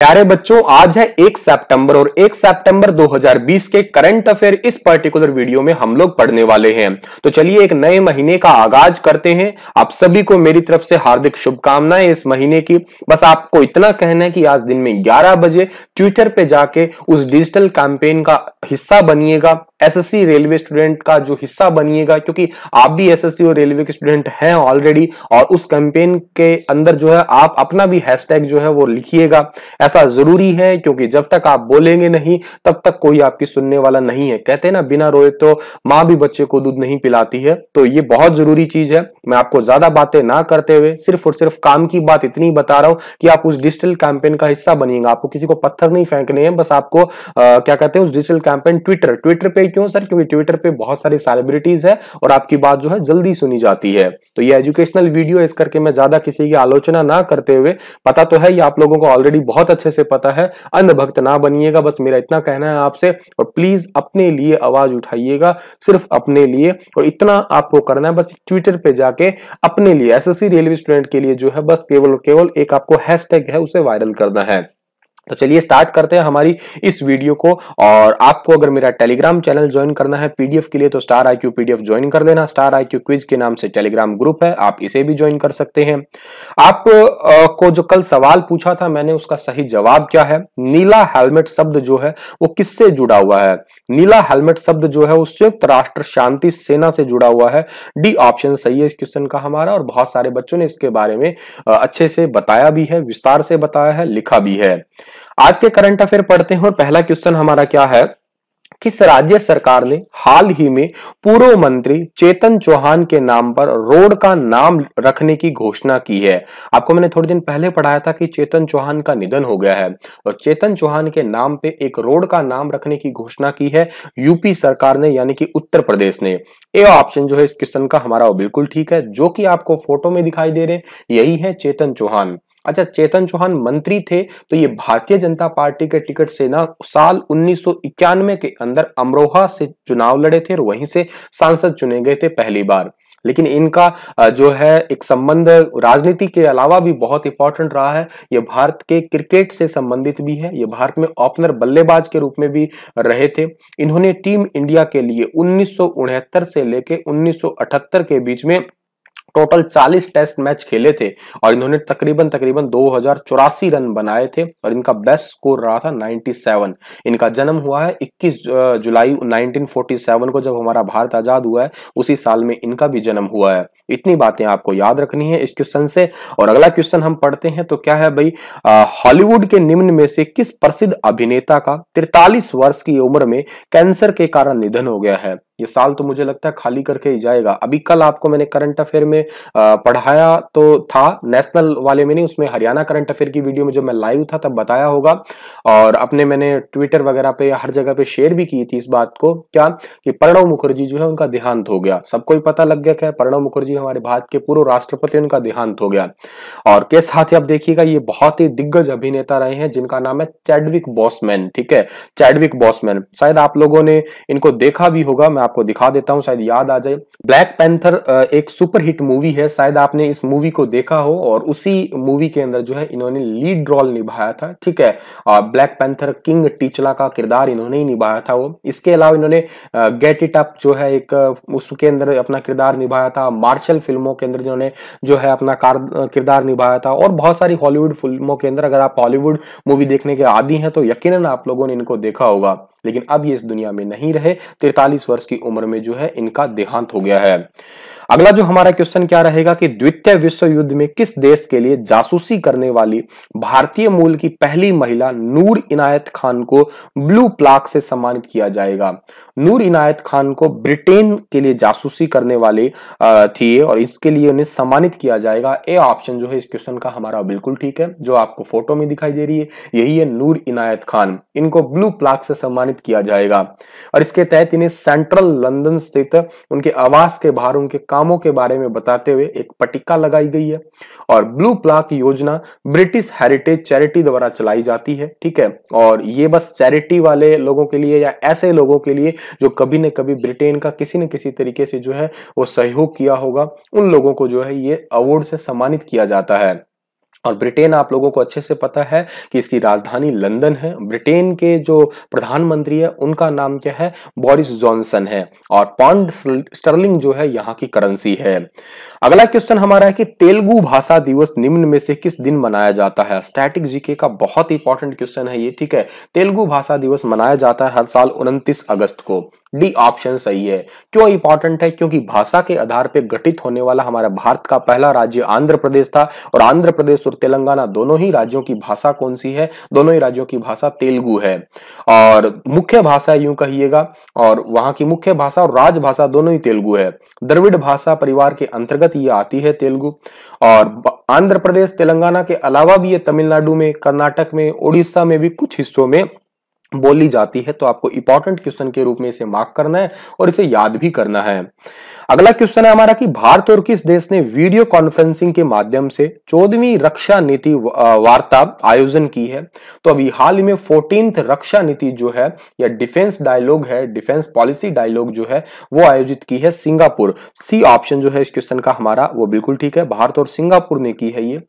प्यारे बच्चों आज है एक सितंबर और एक सितंबर 2020 के करंट अफेयर इस पर्टिकुलर वीडियो में हम लोग पढ़ने वाले हैं तो चलिए एक नए महीने का आगाज करते हैं आप सभी को मेरी तरफ से हार्दिक शुभकामनाएं इस महीने की बस आपको इतना कहना है कि आज दिन में 11 बजे ट्विटर पे जाके उस डिजिटल कैंपेन का हिस्सा बनिएगा एस रेलवे स्टूडेंट का जो हिस्सा बनिएगा क्योंकि आप भी एस और रेलवे के स्टूडेंट हैं ऑलरेडी और उस कैंपेन के अंदर जो है आप अपना भी हैश जो है वो लिखिएगा ऐसा जरूरी है क्योंकि जब तक आप बोलेंगे नहीं तब तक कोई आपकी सुनने वाला नहीं है कहते ना बिना रोए तो माँ भी बच्चे को दूध नहीं पिलाती है तो ये बहुत जरूरी चीज है मैं आपको ज्यादा बातें ना करते हुए सिर्फ और सिर्फ काम की बात इतनी बता रहा हूं कि आप उस डिजिटल कैंपेन का हिस्सा बनिएगा आपको किसी को पत्थर नहीं फेंकने हैं बस आपको आ, क्या कहते हैं उस डिजिटल कैंपेन ट्विटर ट्विटर पे क्यों सर क्योंकि ट्विटर पे बहुत सारी सेलिब्रिटीज है और आपकी बात जो है जल्दी सुनी जाती है तो ये एजुकेशनल वीडियो इस करके मैं ज्यादा किसी की आलोचना ना करते हुए पता तो है ये आप लोगों को ऑलरेडी बहुत अच्छे से पता है अंधभक्त ना बनिएगा बस मेरा इतना कहना है आपसे और प्लीज अपने लिए आवाज उठाइएगा सिर्फ अपने लिए और इतना आपको करना है बस ट्विटर पे जाके अपने लिए एसएससी रेलवे स्टूडेंट के लिए जो है बस केवल और केवल एक आपको हैशटैग है उसे वायरल करना है तो चलिए स्टार्ट करते हैं हमारी इस वीडियो को और आपको अगर मेरा टेलीग्राम चैनल ज्वाइन करना है पीडीएफ के लिए तो star I Q PDF join कर देना स्टार आई क्यू क्विज के नाम से टेलीग्राम ग्रुप है आप इसे भी ज्वाइन कर सकते हैं आप आ, को जो कल सवाल पूछा था मैंने उसका सही जवाब क्या है नीला हेलमेट शब्द जो है वो किससे जुड़ा हुआ है नीला हेलमेट शब्द जो है वो संयुक्त राष्ट्र शांति सेना से जुड़ा हुआ है डी ऑप्शन सही है क्वेश्चन का हमारा और बहुत सारे बच्चों ने इसके बारे में अच्छे से बताया भी है विस्तार से बताया है लिखा भी है आज के करंट अफेयर पढ़ते हैं और पहला क्वेश्चन हमारा क्या है किस राज्य सरकार ने हाल ही में पूर्व मंत्री चेतन चौहान के नाम पर रोड का नाम रखने की घोषणा की है आपको मैंने थोड़े दिन पहले पढ़ाया था कि चेतन चौहान का निधन हो गया है और चेतन चौहान के नाम पे एक रोड का नाम रखने की घोषणा की है यूपी सरकार ने यानी कि उत्तर प्रदेश ने ए ऑप्शन जो है इस क्वेश्चन का हमारा बिल्कुल ठीक है जो कि आपको फोटो में दिखाई दे रहे यही है चेतन चौहान अच्छा चेतन चौहान मंत्री थे तो ये भारतीय जनता पार्टी के टिकट से ना साल उन्नीस के अंदर अमरोहा से चुनाव लड़े थे और वहीं से सांसद चुने गए थे पहली बार लेकिन इनका जो है एक संबंध राजनीति के अलावा भी बहुत इंपॉर्टेंट रहा है ये भारत के क्रिकेट से संबंधित भी है ये भारत में ओपनर बल्लेबाज के रूप में भी रहे थे इन्होंने टीम इंडिया के लिए उन्नीस से लेकर उन्नीस के बीच में टोटल 40 टेस्ट मैच खेले थे और इन्होंने तकरीबन तकरीबन दो रन बनाए थे और इनका बेस्ट स्कोर रहा था 97 इनका जन्म हुआ है 21 जुलाई 1947 को जब हमारा भारत आजाद हुआ है उसी साल में इनका भी जन्म हुआ है इतनी बातें आपको याद रखनी है इस क्वेश्चन से और अगला क्वेश्चन हम पढ़ते हैं तो क्या है भाई हॉलीवुड के निम्न में से किस प्रसिद्ध अभिनेता का तिरतालीस वर्ष की उम्र में कैंसर के कारण निधन हो गया है ये साल तो मुझे लगता है खाली करके ही जाएगा अभी कल आपको मैंने करंट अफेयर में पढ़ाया तो था नेशनल वाले में नहीं उसमें हरियाणा करंट अफेयर की वीडियो में जब मैं लाइव था तब बताया होगा और अपने मैंने ट्विटर वगैरह पे हर जगह पे शेयर भी की थी इस बात को क्या कि प्रणव मुखर्जी जो है उनका देहांत हो गया सबको ही पता लग गया क्या प्रणव मुखर्जी हमारे भारत के पूर्व राष्ट्रपति उनका देहांत हो गया और के साथ आप देखिएगा ये बहुत ही दिग्गज अभिनेता रहे हैं जिनका नाम है चैडविक बॉसमैन ठीक है चैडविक बॉसमैन शायद आप लोगों ने इनको देखा भी होगा मैं आपको दिखा देता हूँ शायद याद आ जाए ब्लैक पैंथर एक सुपरहिट मूवी है शायद आपने इस मूवी को देखा हो और उसी मूवी के अंदर जो है इन्होंने लीड रोल निभाया था ठीक है ब्लैक पैंथर किंग टीचला का किरदार इन्होंने ही निभाया था वो इसके अलावा इन्होंने गेट इट अप जो है एक उसके अंदर अपना किरदार निभाया था मार्शल फिल्मों के अंदर इन्होंने जो है अपना किरदार निभाया था और बहुत सारी हॉलीवुड फिल्मों के अंदर अगर आप हॉलीवुड मूवी देखने के आदि हैं तो यकीनन आप लोगों ने इनको देखा होगा लेकिन अब ये इस दुनिया में नहीं रहे तिरतालीस वर्ष की की उम्र में जो है इनका देहांत हो गया है अगला जो हमारा क्वेश्चन क्या रहेगा कि द्वितीय विश्व युद्ध में किस देश के लिए जासूसी करने वाली भारतीय मूल की पहली महिला नूर इनायत खान को ब्लू प्लाक से सम्मानित किया जाएगा नूर इनायत खान को ब्रिटेन के लिए जासूसी करने वाले थी और इसके लिए उन्हें सम्मानित किया जाएगा ए ऑप्शन जो है इस क्वेश्चन का हमारा बिल्कुल ठीक है जो आपको फोटो में दिखाई दे रही है यही है नूर इनायत खान इनको ब्लू प्लाक से सम्मानित किया जाएगा और इसके तहत इन्हें सेंट्रल लंदन स्थित उनके आवास के बाहर उनके कामों के बारे में बताते हुए एक पटिका लगाई गई है और ब्लू प्लाक योजना ब्रिटिश हेरिटेज चैरिटी द्वारा चलाई जाती है ठीक है और ये बस चैरिटी वाले लोगों के लिए या ऐसे लोगों के लिए जो कभी न कभी ब्रिटेन का किसी न किसी तरीके से जो है वो सहयोग किया होगा उन लोगों को जो है ये अवार्ड से सम्मानित किया जाता है और ब्रिटेन आप लोगों को अच्छे से पता है कि इसकी राजधानी लंदन है ब्रिटेन के जो प्रधानमंत्री है उनका नाम क्या है बोरिस जॉनसन है और पॉन्ड स्टर्लिंग जो है यहाँ की करेंसी है अगला क्वेश्चन हमारा है कि तेलुगु भाषा दिवस निम्न में से किस दिन मनाया जाता है स्टैटिक जीके का बहुत इंपॉर्टेंट क्वेश्चन है ये ठीक है तेलुगु भाषा दिवस मनाया जाता है हर साल उनतीस अगस्त को डी ऑप्शन सही है क्यों इंपॉर्टेंट है क्योंकि भाषा के आधार पर गठित होने वाला हमारा भारत का पहला राज्य आंध्र प्रदेश था और आंध्र प्रदेश और तेलंगाना दोनों ही राज्यों की भाषा कौन सी है दोनों ही राज्यों की भाषा तेलुगु है और मुख्य भाषा यूं कहिएगा और वहां की मुख्य भाषा और राजभाषा दोनों ही तेलुगु है द्रविड़ भाषा परिवार के अंतर्गत ये आती है तेलुगु और आंध्र प्रदेश तेलंगाना के अलावा भी ये तमिलनाडु में कर्नाटक में उड़ीसा में भी कुछ हिस्सों में बोली जाती है तो आपको इंपॉर्टेंट क्वेश्चन के रूप में इसे मार्क करना है और इसे याद भी करना है अगला क्वेश्चन है हमारा कि भारत और किस देश ने वीडियो कॉन्फ्रेंसिंग के माध्यम से चौदहवीं रक्षा नीति वार्ता आयोजन की है तो अभी हाल ही में फोर्टीन रक्षा नीति जो है या डिफेंस डायलॉग है डिफेंस पॉलिसी डायलॉग जो है वो आयोजित की है सिंगापुर सी ऑप्शन जो है इस क्वेश्चन का हमारा वो बिल्कुल ठीक है भारत और सिंगापुर ने की है ये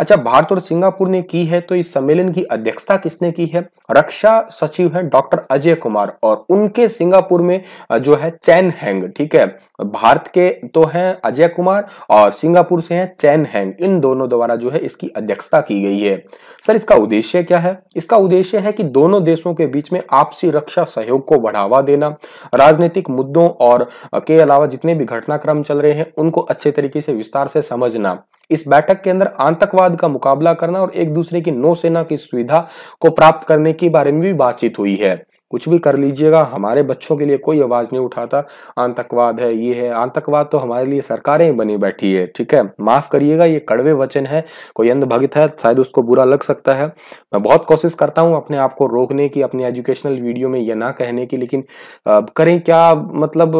अच्छा भारत और सिंगापुर ने की है तो इस सम्मेलन की अध्यक्षता किसने की है रक्षा सचिव है डॉक्टर अजय कुमार और उनके सिंगापुर में जो है चैन हैंग ठीक है भारत के तो हैं अजय कुमार और सिंगापुर से हैं चैन हैंग इन दोनों द्वारा जो है इसकी अध्यक्षता की गई है सर इसका उद्देश्य क्या है इसका उद्देश्य है कि दोनों देशों के बीच में आपसी रक्षा सहयोग को बढ़ावा देना राजनीतिक मुद्दों और के अलावा जितने भी घटनाक्रम चल रहे हैं उनको अच्छे तरीके से विस्तार से समझना इस बैठक के अंदर आतंकवाद का मुकाबला करना और एक दूसरे की नौसेना की सुविधा को प्राप्त करने के बारे में भी बातचीत हुई है कुछ भी कर लीजिएगा हमारे बच्चों के लिए कोई आवाज नहीं उठाता आतंकवाद है ये है आतंकवाद तो हमारे लिए सरकारें बनी बैठी है ठीक है माफ करिएगा ये कड़वे वचन है कोई अंधभगित है शायद उसको बुरा लग सकता है मैं बहुत कोशिश करता हूँ अपने आप को रोकने की अपने एजुकेशनल वीडियो में यह ना कहने की लेकिन करें क्या मतलब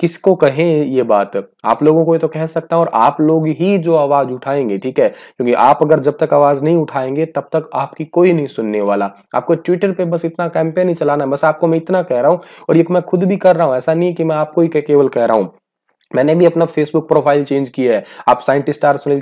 किसको कहें ये बात आप लोगों को तो कह सकता हूं और आप लोग ही जो आवाज उठाएंगे ठीक है क्योंकि आप अगर जब तक आवाज नहीं उठाएंगे तब तक आपकी कोई नहीं सुनने वाला आपको ट्विटर पे बस इतना कैंपेन ही चलाना है बस आपको मैं इतना कह रहा हूँ और ये मैं खुद भी कर रहा हूं ऐसा नहीं कि मैं आपको ही केवल कह रहा हूँ मैंने भी अपना फेसबुक प्रोफाइल चेंज किया है आप साइंटिस्ट आर सुनील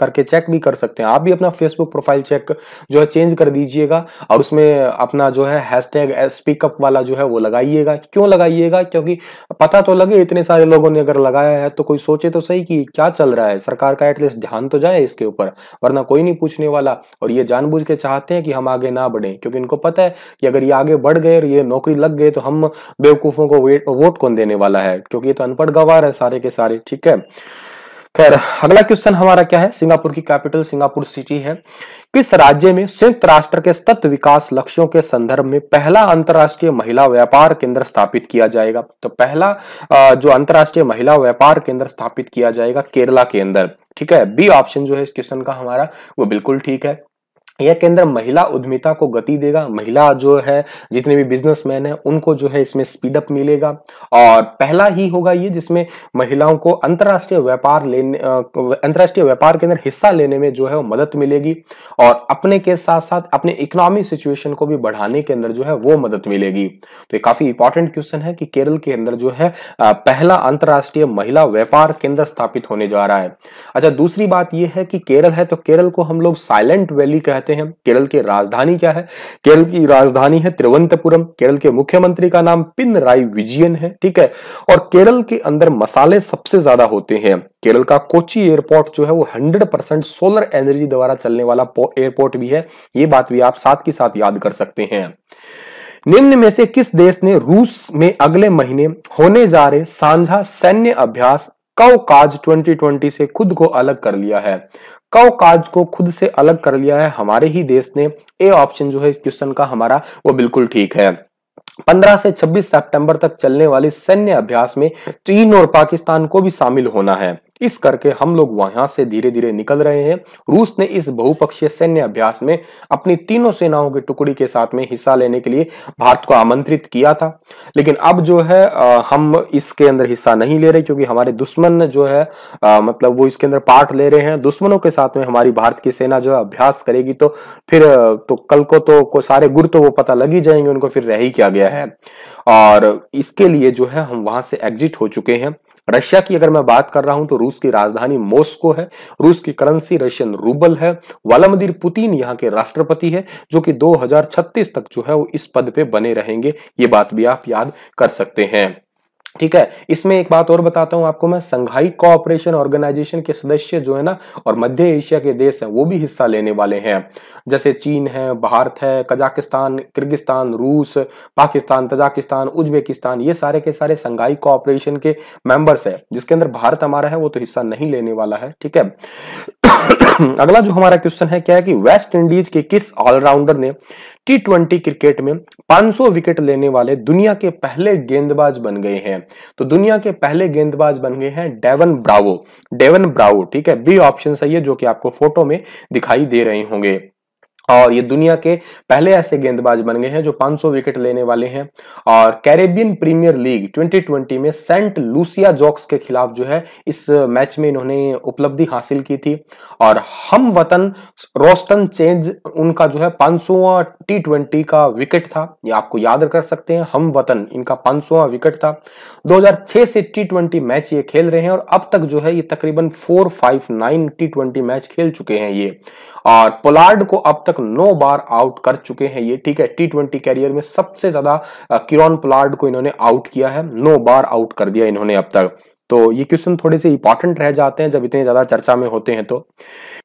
करके चेक भी कर सकते हैं आप भी अपना फेसबुक प्रोफाइल चेक जो है चेंज कर दीजिएगा और उसमें अपना जो है हैशटैग स्पीकअप वाला जो है वो लगाइएगा क्यों लगाइएगा क्योंकि पता तो लगे इतने सारे लोगों ने अगर लगाया है तो कोई सोचे तो सही कि क्या चल रहा है सरकार का एटलीस्ट ध्यान तो जाए इसके ऊपर वरना कोई नहीं पूछने वाला और ये जानबूझ के चाहते हैं कि हम आगे ना बढ़ें क्योंकि इनको पता है कि अगर ये आगे बढ़ गए और ये नौकरी लग गए तो हम बेवकूफ़ों को वोट कौन देने वाला है क्योंकि ये तो अनपढ़ गवार है सारे के सारे ठीक है खैर अगला क्वेश्चन हमारा क्या है सिंगापुर की कैपिटल सिंगापुर सिटी है किस राज्य में संयुक्त राष्ट्र के सतत विकास लक्ष्यों के संदर्भ में पहला अंतर्राष्ट्रीय महिला व्यापार केंद्र स्थापित किया जाएगा तो पहला जो अंतर्राष्ट्रीय महिला व्यापार केंद्र स्थापित किया जाएगा केरला के अंदर ठीक है बी ऑप्शन जो है इस क्वेश्चन का हमारा वो बिल्कुल ठीक है यह केंद्र महिला उद्यमिता को गति देगा महिला जो है जितने भी बिजनेसमैन है उनको जो है इसमें स्पीडअप मिलेगा और पहला ही होगा ये जिसमें महिलाओं को अंतरराष्ट्रीय व्यापार लेने अंतरराष्ट्रीय व्यापार के अंदर हिस्सा लेने में जो है वो मदद मिलेगी और अपने के साथ साथ अपने इकोनॉमी सिचुएशन को भी बढ़ाने के अंदर जो है वो मदद मिलेगी तो ये काफी इंपॉर्टेंट क्वेश्चन है कि केरल के अंदर जो है पहला अंतर्राष्ट्रीय महिला व्यापार केंद्र स्थापित होने जा रहा है अच्छा दूसरी बात यह है कि केरल है तो केरल को हम लोग साइलेंट वैली कहते कहते हैं केरल की राजधानी क्या है केरल की राजधानी है तिरुवंतपुरम केरल के मुख्यमंत्री का नाम पिन पिनराई विजयन है ठीक है और केरल के अंदर मसाले सबसे ज्यादा होते हैं केरल का कोची एयरपोर्ट जो है वो 100 सोलर एनर्जी द्वारा चलने वाला एयरपोर्ट भी है ये बात भी आप साथ के साथ याद कर सकते हैं निम्न में से किस देश ने रूस में अगले महीने होने जा रहे साझा सैन्य अभ्यास कव काज ट्वेंटी से खुद को अलग कर लिया है कव काज को खुद से अलग कर लिया है हमारे ही देश ने ए ऑप्शन जो है इस क्वेश्चन का हमारा वो बिल्कुल ठीक है 15 से 26 सितंबर तक चलने वाले सैन्य अभ्यास में चीन और पाकिस्तान को भी शामिल होना है इस करके हम लोग वहां से धीरे धीरे निकल रहे हैं रूस ने इस बहुपक्षीय सैन्य अभ्यास में अपनी तीनों सेनाओं की टुकड़ी के साथ में हिस्सा लेने के लिए भारत को आमंत्रित किया था लेकिन अब जो है आ, हम इसके अंदर हिस्सा नहीं ले रहे क्योंकि हमारे दुश्मन जो है आ, मतलब वो इसके अंदर पार्ट ले रहे हैं दुश्मनों के साथ में हमारी भारत की सेना जो है अभ्यास करेगी तो फिर तो कल को तो को सारे गुर तो वो पता लग ही जाएंगे उनको फिर रह ही क्या गया है और इसके लिए जो है हम वहां से एग्जिट हो चुके हैं रशिया की अगर मैं बात कर रहा हूं तो रूस की राजधानी मॉस्को है रूस की करेंसी रशियन रूबल है वालमदीर पुतिन यहाँ के राष्ट्रपति है जो कि 2036 तक जो है वो इस पद पे बने रहेंगे ये बात भी आप याद कर सकते हैं ठीक है इसमें एक बात और बताता हूं आपको मैं संघाई कोऑपरेशन ऑर्गेनाइजेशन के सदस्य जो है ना और मध्य एशिया के देश हैं वो भी हिस्सा लेने वाले हैं जैसे चीन है भारत है कजाकिस्तान किर्गिस्तान रूस पाकिस्तान तजाकिस्तान उज्बेकिस्तान ये सारे के सारे संघाई कोऑपरेशन के मेंबर्स है जिसके अंदर भारत हमारा है वो तो हिस्सा नहीं लेने वाला है ठीक है अगला जो हमारा क्वेश्चन है क्या है कि वेस्ट इंडीज के किस ऑलराउंडर ने टी ट्वेंटी क्रिकेट में 500 विकेट लेने वाले दुनिया के पहले गेंदबाज बन गए हैं तो दुनिया के पहले गेंदबाज बन गए हैं डेवन ब्रावो डेवन ब्रावो ठीक है बी ऑप्शन सही है जो कि आपको फोटो में दिखाई दे रहे होंगे और ये दुनिया के पहले ऐसे गेंदबाज बन गए हैं जो 500 विकेट लेने वाले हैं और कैरेबियन प्रीमियर लीग 2020 में सेंट लूसिया जॉक्स के खिलाफ जो है इस मैच में इन्होंने उपलब्धि हासिल की थी और हम वतन रोस्टन चेंज उनका जो है 500वां टी का विकेट था ये आपको याद कर सकते हैं हम वतन इनका 500वां विकेट था दो से टी मैच ये खेल रहे हैं और अब तक जो है ये तकरीबन four five ninety match खेल चुके हैं ये और पोलार्ड को अब तक नौ बार आउट कर चुके हैं ये ठीक है टी ट्वेंटी कैरियर में सबसे ज्यादा किरण प्लाड को इन्होंने आउट किया है नौ बार आउट कर दिया इन्होंने अब तक तो ये क्वेश्चन थोड़े से इंपॉर्टेंट रह जाते हैं जब इतने ज्यादा चर्चा में होते हैं तो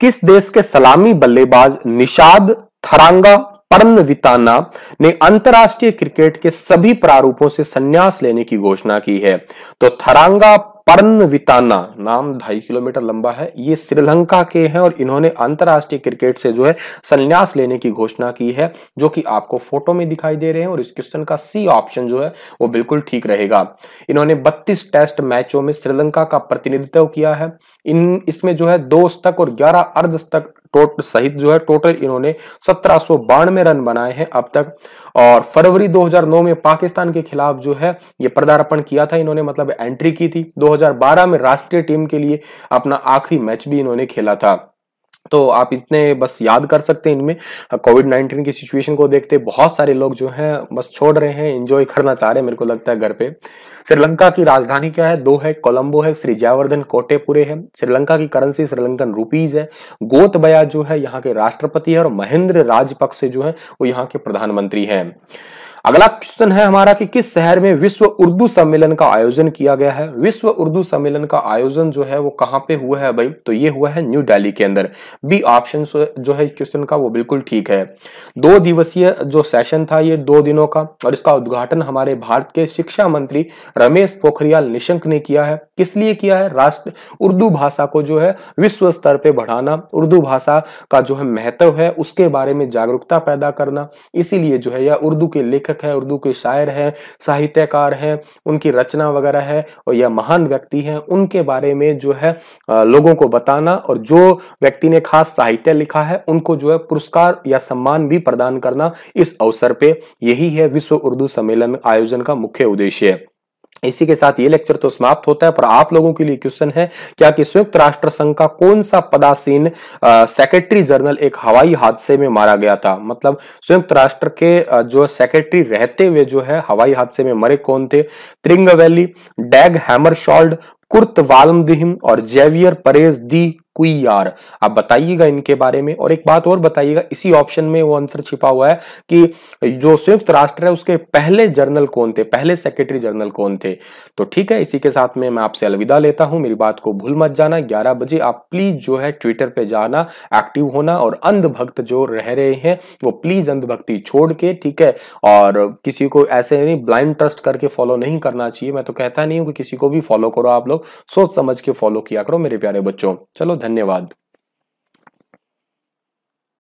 किस देश के सलामी बल्लेबाज निषाद थरांगा परमविताना ने अंतरराष्ट्रीय क्रिकेट के सभी प्रारूपों से संन्यास लेने की घोषणा की है तो थरांगा पर्णविताना नाम ढाई किलोमीटर लंबा है ये श्रीलंका के हैं और इन्होंने अंतरराष्ट्रीय क्रिकेट से जो है संन्यास लेने की घोषणा की है जो कि आपको फोटो में दिखाई दे रहे हैं और इस क्वेश्चन का सी ऑप्शन जो है वो बिल्कुल ठीक रहेगा इन्होंने 32 टेस्ट मैचों में श्रीलंका का प्रतिनिधित्व किया है इन इसमें जो है दो शतक और ग्यारह अर्ध शतक टोट सहित जो है टोटल इन्होंने सत्रह में रन बनाए हैं अब तक और फरवरी 2009 में पाकिस्तान के खिलाफ जो है ये पदार्पण किया था इन्होंने मतलब एंट्री की थी दो 2012 में राष्ट्रीय टीम के लिए अपना आखिरी मैच भी इन्होंने खेला था तो आप इतने बस याद कर सकते हैं इनमें कोविड नाइन्टीन की सिचुएशन को देखते बहुत सारे लोग जो हैं बस छोड़ रहे हैं एंजॉय करना चाह रहे हैं मेरे को लगता है घर पे श्रीलंका की राजधानी क्या है दो है कोलंबो है श्री जयवर्धन कोटेपुरे है श्रीलंका की करेंसी श्रीलंकन रुपीज है गोतबया जो है यहाँ के राष्ट्रपति है और महेंद्र राजपक्ष जो है वो यहाँ के प्रधानमंत्री है अगला क्वेश्चन है हमारा कि किस शहर में विश्व उर्दू सम्मेलन का आयोजन किया गया है विश्व उर्दू सम्मेलन का आयोजन जो है वो कहाँ पे हुआ है भाई तो ये हुआ है न्यू दिल्ली के अंदर बी ऑप्शन जो है क्वेश्चन का वो बिल्कुल ठीक है दो दिवसीय जो सेशन था ये दो दिनों का और इसका उद्घाटन हमारे भारत के शिक्षा मंत्री रमेश पोखरियाल निशंक ने किया है किस लिए किया है राष्ट्र उर्दू भाषा को जो है विश्व स्तर पर बढ़ाना उर्दू भाषा का जो है महत्व है उसके बारे में जागरूकता पैदा करना इसीलिए जो है यह उर्दू के लेखक लेखक है उर्दू के शायर हैं साहित्यकार हैं उनकी रचना वगैरह है और यह महान व्यक्ति हैं उनके बारे में जो है लोगों को बताना और जो व्यक्ति ने खास साहित्य लिखा है उनको जो है पुरस्कार या सम्मान भी प्रदान करना इस अवसर पर यही है विश्व उर्दू सम्मेलन आयोजन का मुख्य उद्देश्य है इसी के साथ ये लेक्चर तो समाप्त होता है पर आप लोगों के लिए क्वेश्चन है क्या कि संयुक्त राष्ट्र संघ का कौन सा पदासीन सेक्रेटरी जनरल एक हवाई हादसे में मारा गया था मतलब संयुक्त राष्ट्र के आ, जो सेक्रेटरी रहते हुए जो है हवाई हादसे में मरे कौन थे Trygve Lie Dag Hammarskjold Kurt Waldheim और जेवियर परेज दी कुईयार आप बताइएगा इनके बारे में और एक बात और बताइएगा इसी ऑप्शन में वो आंसर छिपा हुआ है कि जो संयुक्त राष्ट्र है उसके पहले जर्नल कौन थे पहले सेक्रेटरी जर्नल कौन थे तो ठीक है इसी के साथ में मैं आपसे अलविदा लेता हूं मेरी बात को भूल मत जाना ग्यारह बजे आप प्लीज जो है ट्विटर पर जाना एक्टिव होना और अंधभक्त जो रह रहे हैं वो प्लीज अंधभक्ति छोड़ के ठीक है और किसी को ऐसे नहीं ब्लाइंड ट्रस्ट करके फॉलो नहीं करना चाहिए मैं तो कहता नहीं हूं कि किसी को भी फॉलो करो आप लोग सोच समझ के फॉलो किया करो मेरे प्यारे बच्चों चलो धन्यवाद